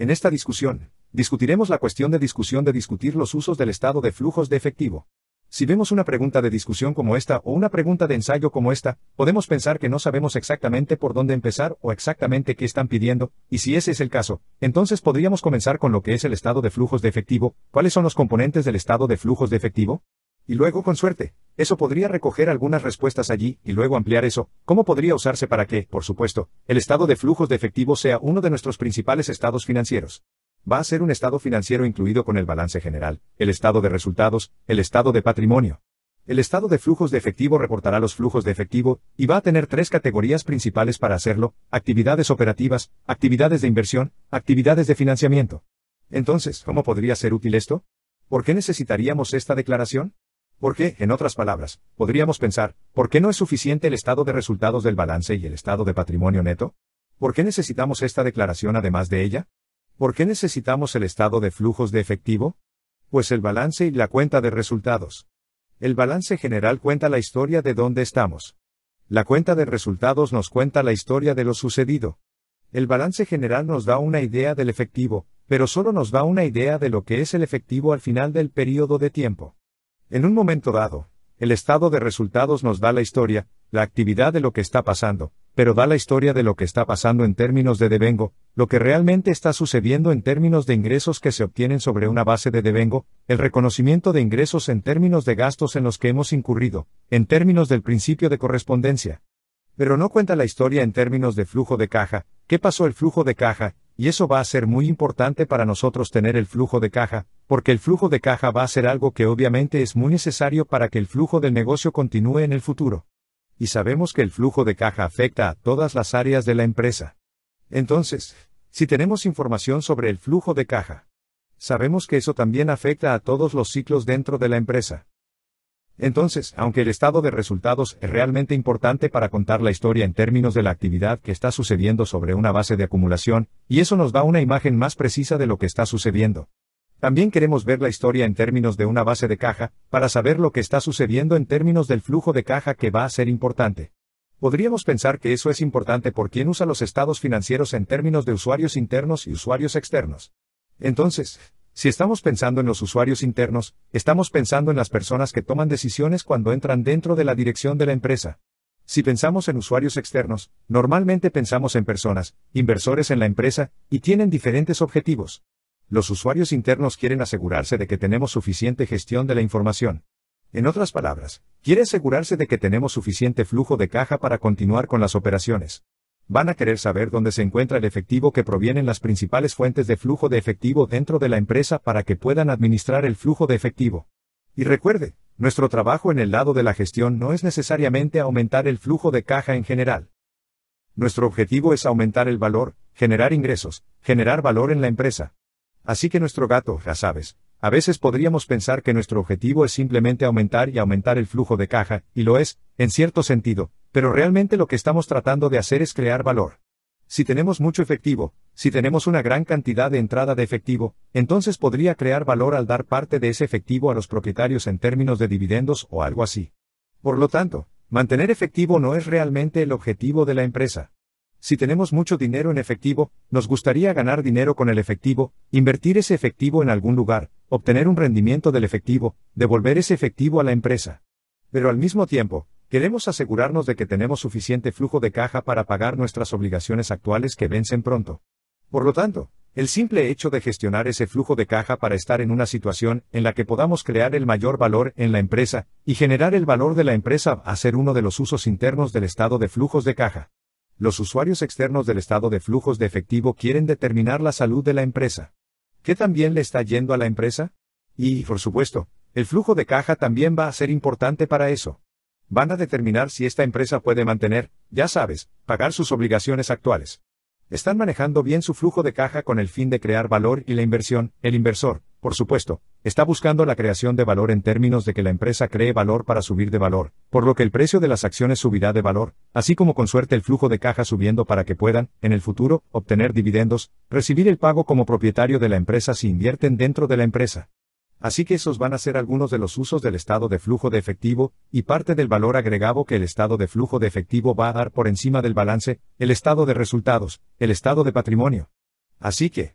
En esta discusión, discutiremos la cuestión de discusión de discutir los usos del estado de flujos de efectivo. Si vemos una pregunta de discusión como esta o una pregunta de ensayo como esta, podemos pensar que no sabemos exactamente por dónde empezar o exactamente qué están pidiendo, y si ese es el caso, entonces podríamos comenzar con lo que es el estado de flujos de efectivo, cuáles son los componentes del estado de flujos de efectivo, y luego con suerte, eso podría recoger algunas respuestas allí, y luego ampliar eso, cómo podría usarse para que, por supuesto, el estado de flujos de efectivo sea uno de nuestros principales estados financieros. Va a ser un estado financiero incluido con el balance general, el estado de resultados, el estado de patrimonio. El estado de flujos de efectivo reportará los flujos de efectivo, y va a tener tres categorías principales para hacerlo, actividades operativas, actividades de inversión, actividades de financiamiento. Entonces, ¿cómo podría ser útil esto? ¿Por qué necesitaríamos esta declaración? ¿Por qué, en otras palabras, podríamos pensar, ¿por qué no es suficiente el estado de resultados del balance y el estado de patrimonio neto? ¿Por qué necesitamos esta declaración además de ella? ¿Por qué necesitamos el estado de flujos de efectivo? Pues el balance y la cuenta de resultados. El balance general cuenta la historia de dónde estamos. La cuenta de resultados nos cuenta la historia de lo sucedido. El balance general nos da una idea del efectivo, pero solo nos da una idea de lo que es el efectivo al final del periodo de tiempo. En un momento dado, el estado de resultados nos da la historia, la actividad de lo que está pasando, pero da la historia de lo que está pasando en términos de devengo, lo que realmente está sucediendo en términos de ingresos que se obtienen sobre una base de devengo, el reconocimiento de ingresos en términos de gastos en los que hemos incurrido, en términos del principio de correspondencia. Pero no cuenta la historia en términos de flujo de caja, qué pasó el flujo de caja, y eso va a ser muy importante para nosotros tener el flujo de caja, porque el flujo de caja va a ser algo que obviamente es muy necesario para que el flujo del negocio continúe en el futuro. Y sabemos que el flujo de caja afecta a todas las áreas de la empresa. Entonces, si tenemos información sobre el flujo de caja, sabemos que eso también afecta a todos los ciclos dentro de la empresa. Entonces, aunque el estado de resultados es realmente importante para contar la historia en términos de la actividad que está sucediendo sobre una base de acumulación, y eso nos da una imagen más precisa de lo que está sucediendo. También queremos ver la historia en términos de una base de caja, para saber lo que está sucediendo en términos del flujo de caja que va a ser importante. Podríamos pensar que eso es importante por quien usa los estados financieros en términos de usuarios internos y usuarios externos. Entonces, si estamos pensando en los usuarios internos, estamos pensando en las personas que toman decisiones cuando entran dentro de la dirección de la empresa. Si pensamos en usuarios externos, normalmente pensamos en personas, inversores en la empresa, y tienen diferentes objetivos. Los usuarios internos quieren asegurarse de que tenemos suficiente gestión de la información. En otras palabras, quiere asegurarse de que tenemos suficiente flujo de caja para continuar con las operaciones. Van a querer saber dónde se encuentra el efectivo que provienen las principales fuentes de flujo de efectivo dentro de la empresa para que puedan administrar el flujo de efectivo. Y recuerde, nuestro trabajo en el lado de la gestión no es necesariamente aumentar el flujo de caja en general. Nuestro objetivo es aumentar el valor, generar ingresos, generar valor en la empresa. Así que nuestro gato, ya sabes, a veces podríamos pensar que nuestro objetivo es simplemente aumentar y aumentar el flujo de caja, y lo es, en cierto sentido, pero realmente lo que estamos tratando de hacer es crear valor. Si tenemos mucho efectivo, si tenemos una gran cantidad de entrada de efectivo, entonces podría crear valor al dar parte de ese efectivo a los propietarios en términos de dividendos o algo así. Por lo tanto, mantener efectivo no es realmente el objetivo de la empresa. Si tenemos mucho dinero en efectivo, nos gustaría ganar dinero con el efectivo, invertir ese efectivo en algún lugar, obtener un rendimiento del efectivo, devolver ese efectivo a la empresa. Pero al mismo tiempo, Queremos asegurarnos de que tenemos suficiente flujo de caja para pagar nuestras obligaciones actuales que vencen pronto. Por lo tanto, el simple hecho de gestionar ese flujo de caja para estar en una situación en la que podamos crear el mayor valor en la empresa, y generar el valor de la empresa a ser uno de los usos internos del estado de flujos de caja. Los usuarios externos del estado de flujos de efectivo quieren determinar la salud de la empresa. ¿Qué también le está yendo a la empresa? Y, por supuesto, el flujo de caja también va a ser importante para eso van a determinar si esta empresa puede mantener, ya sabes, pagar sus obligaciones actuales. Están manejando bien su flujo de caja con el fin de crear valor y la inversión, el inversor, por supuesto, está buscando la creación de valor en términos de que la empresa cree valor para subir de valor, por lo que el precio de las acciones subirá de valor, así como con suerte el flujo de caja subiendo para que puedan, en el futuro, obtener dividendos, recibir el pago como propietario de la empresa si invierten dentro de la empresa. Así que esos van a ser algunos de los usos del estado de flujo de efectivo, y parte del valor agregado que el estado de flujo de efectivo va a dar por encima del balance, el estado de resultados, el estado de patrimonio. Así que,